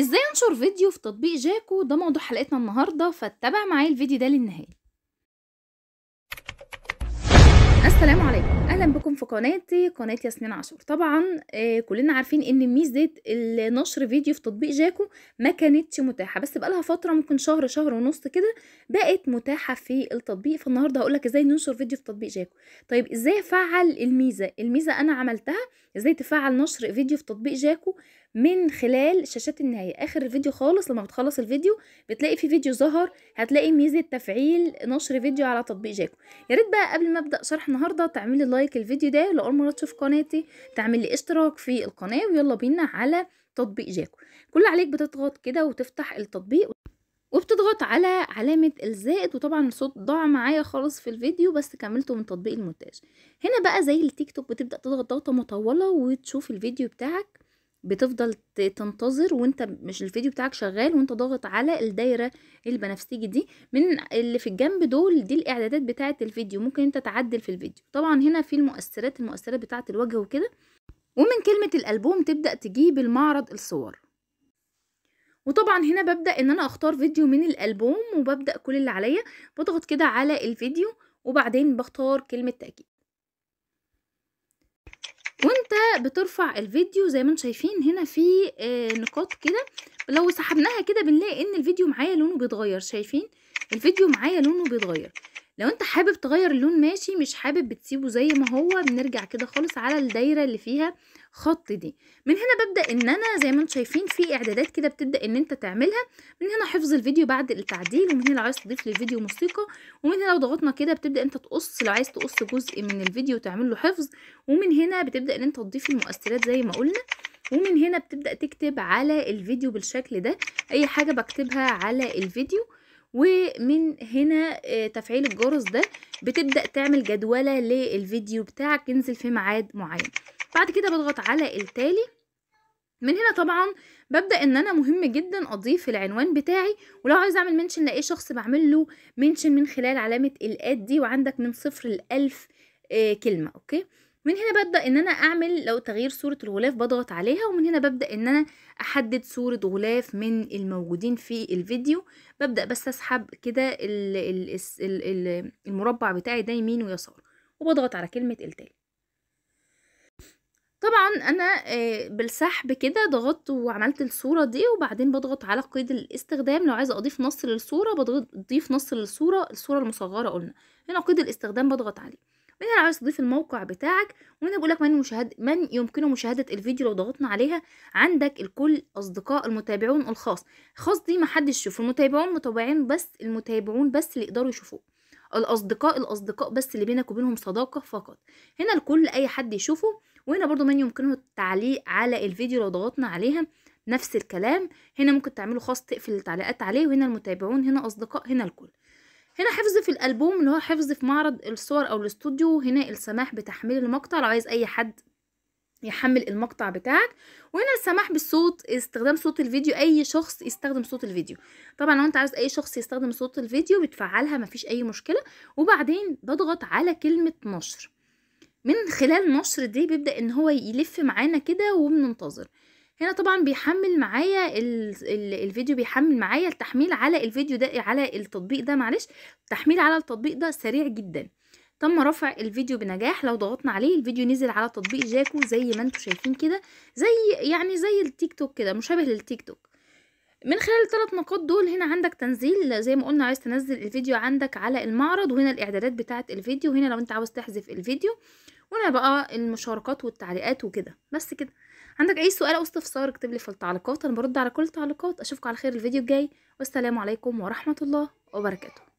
ازاي انشر فيديو في تطبيق جاكو ده موضوع حلقتنا النهارده فاتبع معايا الفيديو ده للنهايه السلام عليكم اهلا بكم في قناتي قناه ياسمين عاشور طبعا آه كلنا عارفين ان ميزه النشر فيديو في تطبيق جاكو ما كانتش متاحه بس بقالها فتره ممكن شهر شهر ونص كده بقت متاحه في التطبيق فالنهارده هقولك ازاي ننشر فيديو في تطبيق جاكو طيب ازاي افعل الميزه الميزه انا عملتها ازاي تفعل نشر فيديو في تطبيق جاكو من خلال شاشات النهاية آخر الفيديو خالص لما بتخلص الفيديو بتلاقي في فيديو ظهر هتلاقي ميزة تفعيل نشر فيديو على تطبيق جاكو يا ريت بقى قبل ما أبدأ شرح النهاردة تعملي لايك الفيديو ده لأول مرة تشوف قناتي تعمل لي اشتراك في القناة ويلا بينا على تطبيق جاكو كل عليك بتضغط كده وتفتح التطبيق وبتضغط على علامة الزائد وطبعا الصوت ضاع معايا خالص في الفيديو بس كملته من تطبيق المونتاج هنا بقى زي التيك توك بتبدأ تضغط ضغطة مطولة وتشوف الفيديو بتاعك بتفضل تنتظر وانت مش الفيديو بتاعك شغال وانت ضاغط على الدايره البنفسجي دي من اللي في الجنب دول دي الاعدادات بتاعه الفيديو ممكن انت تعدل في الفيديو طبعا هنا في المؤثرات المؤثرات بتاعه الوجه وكده ومن كلمه الالبوم تبدا تجيب المعرض الصور وطبعا هنا ببدا ان انا اختار فيديو من الالبوم وببدا كل اللي عليا بضغط كده على الفيديو وبعدين بختار كلمه تاكيد وانت بترفع الفيديو زي ما انتم شايفين هنا في آه، نقاط كده لو سحبناها كده بنلاقي ان الفيديو معايا لونه بيتغير شايفين الفيديو معايا لونه بيتغير لو انت حابب تغير اللون ماشي مش حابب بتسيبه زي ما هو بنرجع كده خالص على الدايره اللي فيها خط دي من هنا ببدا ان انا زي ما انتم شايفين في اعدادات كده بتبدا ان انت تعملها من هنا حفظ الفيديو بعد التعديل ومن هنا لو عايز تضيف للفيديو موسيقى ومن هنا لو ضغطنا كده بتبدا انت تقص لو عايز تقص جزء من الفيديو وتعمل له حفظ ومن هنا بتبدا ان انت تضيف المؤثرات زي ما قلنا ومن هنا بتبدا تكتب على الفيديو بالشكل ده اي حاجه بكتبها على الفيديو ومن هنا آه، تفعيل الجرس ده بتبدأ تعمل جدولة للفيديو بتاعك ينزل في ميعاد معين بعد كده بضغط على التالي من هنا طبعا ببدا ان انا مهم جدا اضيف العنوان بتاعي ولو عايز اعمل منشن لاي شخص بعمل له منشن من خلال علامه الاد دي وعندك من صفر لالف آه، كلمه اوكي من هنا ببدأ ان انا اعمل لو تغيير صورة الغلاف بضغط عليها ومن هنا ببدأ ان انا احدد صورة غلاف من الموجودين في الفيديو ببدأ بس اسحب كده المربع بتاعي ده يمين ويسار وبضغط على كلمة التالي طبعا انا آه، بالسحب كده ضغطت وعملت الصورة دي وبعدين بضغط على قيد الاستخدام لو عايزة اضيف نص للصورة بضغط اضيف نص للصورة الصورة المصغرة قلنا هنا قيد الاستخدام بضغط عليه من هنا عاوز تضيف الموقع بتاعك ومن هنا لك من مشاهد من يمكنه مشاهده الفيديو لو ضغطنا عليها عندك الكل اصدقاء المتابعون الخاص خاص دي محدش يشوفه المتابعون متابعين بس المتابعون بس اللي يقدروا يشوفوه الاصدقاء الاصدقاء بس اللي بينك وبينهم صداقه فقط هنا الكل اي حد يشوفه وهنا برضو من يمكنه التعليق على الفيديو لو ضغطنا عليها نفس الكلام هنا ممكن تعمله خاص تقفل التعليقات عليه وهنا المتابعون هنا اصدقاء هنا الكل هنا حفظ في الالبوم اللي هو حفظ في معرض الصور او الاستوديو هنا السماح بتحميل المقطع لو عايز اي حد يحمل المقطع بتاعك وهنا السماح بالصوت استخدام صوت الفيديو اي شخص يستخدم صوت الفيديو طبعا لو انت عايز اي شخص يستخدم صوت الفيديو بتفعلها مفيش اي مشكله وبعدين بضغط على كلمه نشر من خلال نشر دي بيبدا ان هو يلف معانا كده وبننتظر هنا طبعا بيحمل معايا الفيديو بيحمل معايا التحميل على الفيديو ده على التطبيق ده معلش التحميل على التطبيق ده سريع جدا تم رفع الفيديو بنجاح لو ضغطنا عليه الفيديو نزل على تطبيق جاكو زي ما انتم شايفين كده زي يعني زي التيك توك كده مشابه للتيك توك من خلال الثلاث نقاط دول هنا عندك تنزيل زي ما قلنا عايز تنزل الفيديو عندك على المعرض وهنا الاعدادات بتاعه الفيديو وهنا لو انت عاوز تحذف الفيديو وهنا بقى المشاركات والتعليقات وكده بس كده عندك اي سؤال او استفسار اكتب لي في التعليقات انا برد على كل التعليقات اشوفكم على خير الفيديو الجاي والسلام عليكم ورحمه الله وبركاته